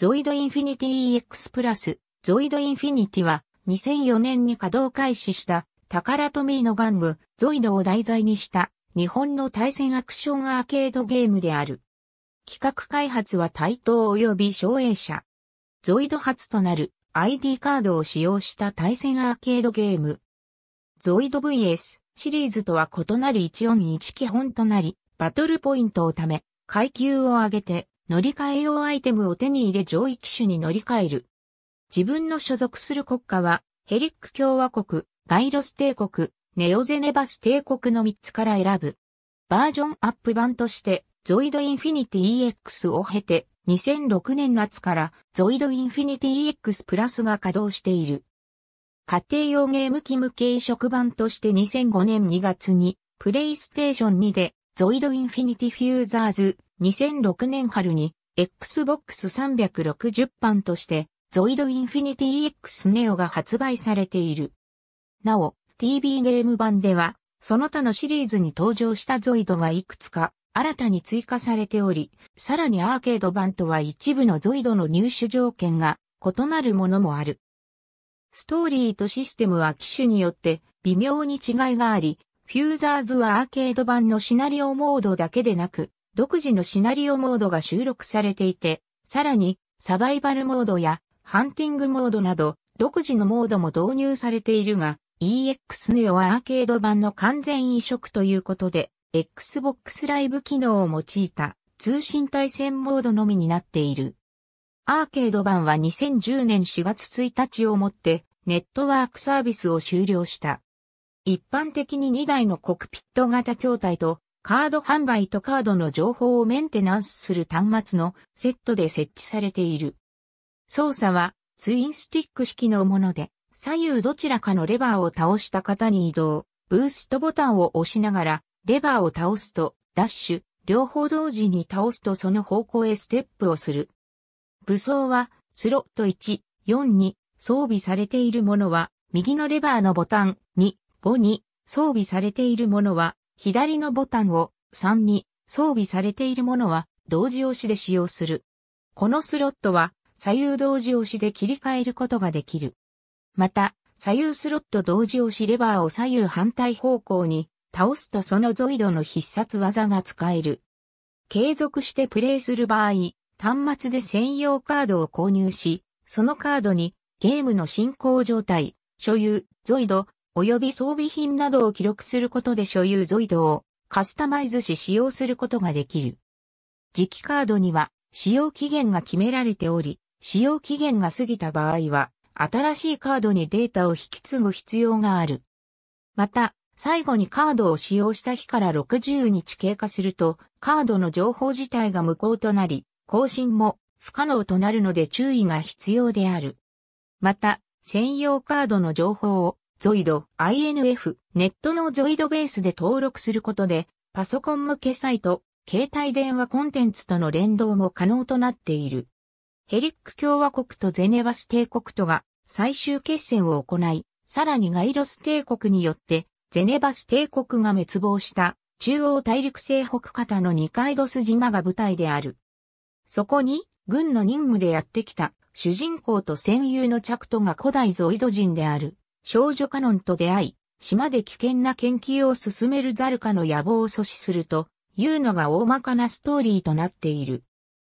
ゾイドインフィニティ EX プラス、ゾイドインフィニティは2004年に稼働開始したタカラトミーの玩具、ゾイドを題材にした日本の対戦アクションアーケードゲームである。企画開発は対等及び省営者。ゾイド初となる ID カードを使用した対戦アーケードゲーム。ゾイド VS シリーズとは異なる141基本となり、バトルポイントをため、階級を上げて乗り換え用アイテムを手に入れ上位機種に乗り換える。自分の所属する国家は、ヘリック共和国、ガイロス帝国、ネオゼネバス帝国の3つから選ぶ。バージョンアップ版として、ゾイドインフィニティ EX を経て、2006年夏からゾイドインフィニティ EX プラスが稼働している。家庭用ゲーム機向け移植版として2005年2月に、プレイステーション2で、ゾイドインフィニティフューザーズ2006年春に Xbox 360版としてゾイドインフィニティ X ネオが発売されている。なお、TV ゲーム版では、その他のシリーズに登場したゾイドがいくつか新たに追加されており、さらにアーケード版とは一部のゾイドの入手条件が異なるものもある。ストーリーとシステムは機種によって微妙に違いがあり、フューザーズはアーケード版のシナリオモードだけでなく、独自のシナリオモードが収録されていて、さらにサバイバルモードやハンティングモードなど独自のモードも導入されているが、EX ネオはアーケード版の完全移植ということで、Xbox Live 機能を用いた通信対戦モードのみになっている。アーケード版は2010年4月1日をもってネットワークサービスを終了した。一般的に2台のコクピット型筐体とカード販売とカードの情報をメンテナンスする端末のセットで設置されている。操作はツインスティック式のもので、左右どちらかのレバーを倒した方に移動、ブーストボタンを押しながら、レバーを倒すと、ダッシュ、両方同時に倒すとその方向へステップをする。武装は、スロット1、4に装備されているものは、右のレバーのボタン、2、5に装備されているものは、左のボタンを3に装備されているものは同時押しで使用する。このスロットは左右同時押しで切り替えることができる。また、左右スロット同時押しレバーを左右反対方向に倒すとそのゾイドの必殺技が使える。継続してプレイする場合、端末で専用カードを購入し、そのカードにゲームの進行状態、所有、ゾイド、及び装備品などを記録することで所有ゾイドをカスタマイズし使用することができる。磁気カードには使用期限が決められており、使用期限が過ぎた場合は、新しいカードにデータを引き継ぐ必要がある。また、最後にカードを使用した日から60日経過すると、カードの情報自体が無効となり、更新も不可能となるので注意が必要である。また、専用カードの情報をゾイド INF ネットのゾイドベースで登録することで、パソコン向けサイト、携帯電話コンテンツとの連動も可能となっている。ヘリック共和国とゼネバス帝国とが最終決戦を行い、さらにガイロス帝国によってゼネバス帝国が滅亡した中央大陸西北方の二階ドス島が舞台である。そこに軍の任務でやってきた主人公と戦友のチャクトが古代ゾイド人である。少女カノンと出会い、島で危険な研究を進めるザルカの野望を阻止すると、いうのが大まかなストーリーとなっている。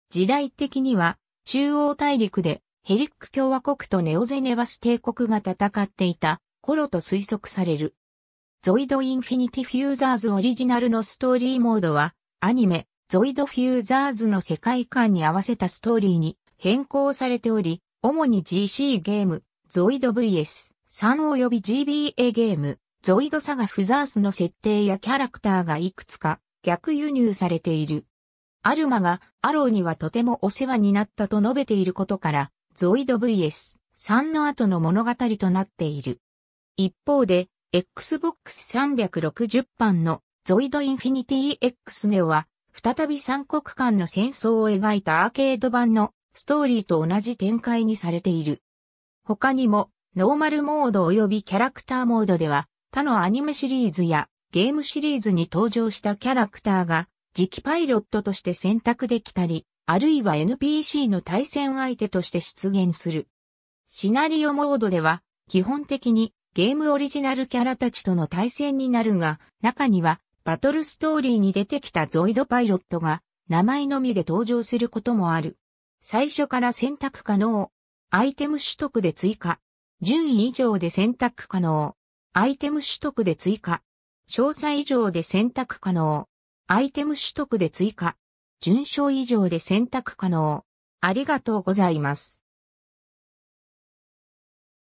時代的には、中央大陸でヘリック共和国とネオゼネバス帝国が戦っていた頃と推測される。ゾイド・インフィニティ・フューザーズオリジナルのストーリーモードは、アニメ、ゾイド・フューザーズの世界観に合わせたストーリーに変更されており、主に GC ゲーム、ゾイド VS、3及び GBA ゲーム、ゾイドサガフザースの設定やキャラクターがいくつか逆輸入されている。アルマがアローにはとてもお世話になったと述べていることから、ゾイド VS3 の後の物語となっている。一方で、Xbox 360版のゾイドインフィニティ X ネオは、再び三国間の戦争を描いたアーケード版のストーリーと同じ展開にされている。他にも、ノーマルモード及びキャラクターモードでは、他のアニメシリーズやゲームシリーズに登場したキャラクターが、次期パイロットとして選択できたり、あるいは NPC の対戦相手として出現する。シナリオモードでは、基本的にゲームオリジナルキャラたちとの対戦になるが、中にはバトルストーリーに出てきたゾイドパイロットが名前のみで登場することもある。最初から選択可能、アイテム取得で追加、順位以上で選択可能。アイテム取得で追加。詳細以上で選択可能。アイテム取得で追加。順勝以上で選択可能。ありがとうございます。